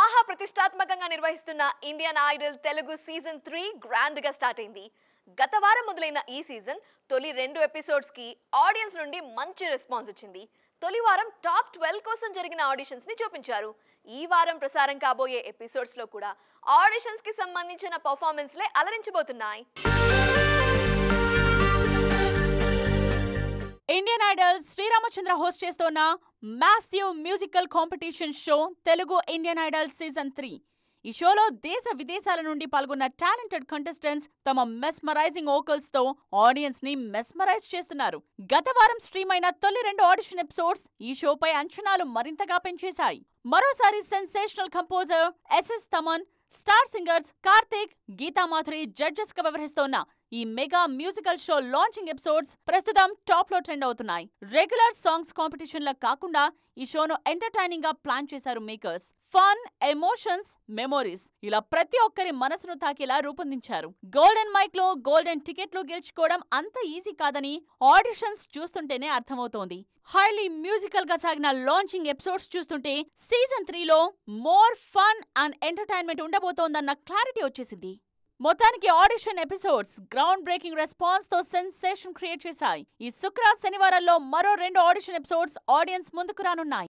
ఆహా ప్రతిష్టాత్మకంగా నిర్వహిస్తున్న Indian Idol Telugu season three గ్రాండ్గా స్టార్ట్ అయింది గత వారం మొదలైన ఈ సీజన్ తొలి రెండు ఎపిసోడ్స్కి ఆడియన్స్ నుండి మంచి రెస్పాన్స్ వచ్చింది తొలి వారం టాప్ ట్వెల్వ్ కోసం జరిగిన ఆడిషన్స్ని చూపించారు ఈ వారం ప్రసారం కాబోయే ఎపిసోడ్స్లో కూడా ఆడిషన్స్కి సంబంధించిన పర్ఫార్మెన్స్లే అలరించబోతున్నాయి ఇండియన్ ఐడల్ శ్రీరామచంద్ర హోస్ట్ చేస్తున్న మ్యాథ్యూ musical competition show Telugu Indian Idol season three ఈ షోలో దేశ విదేశాల నుండి పాల్గొన్న టాలెంటెడ్ కంటెస్టెంట్స్ తమ మెస్మరైజింగ్ ఓకల్స్ తో ఆడియన్స్ ని మెస్మరైజ్ చేస్తున్నారు గత వారం స్ట్రీమ్ అయిన తొలి రెండు ఆడిషన్ ఎపిసోడ్స్ ఈ షోపై అంచనాలు మరింతగా పెంచేశాయి మరోసారి sensational composer S S Thaman star singers Karthik Madhuri judges గా వ్యవహరిస్తోన్న ఈ mega musical show launching episodes ప్రస్తుతం టాప్ లో ట్రెండ్ అవుతున్నాయి రెగ్యులర్ సాంగ్స్ కాంపిటీషన్ల కాకుండా ఈ షోను ఎంటర్టైనింగ్ గా ప్లాన్ చేశారు మేకర్స్ ఫన్ ఎమోషన్స్ మెమోరీస్ ఇలా ప్రతి ఒక్కరి మనసును తాకేలా రూపొందించారు గోల్డెన్ మైక్ లో గోల్డెన్ టికెట్లు గెలుచుకోవడం అంత ఈజీ కాదని ఆడిషన్స్ చూస్తుంటేనే అర్థమవుతోంది హైలీ మ్యూజికల్ గా సాగిన లాంచింగ్ ఎపిసోడ్స్ చూస్తుంటే సీజన్ త్రీలో మోర్ ఫన్ అండ్ ఎంటర్టైన్మెంట్ ఉండబోతోందన్న క్లారిటీ వచ్చేసింది మొత్తానికి audition episodes ground breaking response తో సెన్సేషన్ క్రియేట్ చేశాయి ఈ శుక్రవారం శనివారంలో మరో రెండు ఆడిషన్ ఎపిసోడ్స్ ఆడియన్స్ ముందుకు రానున్నాయి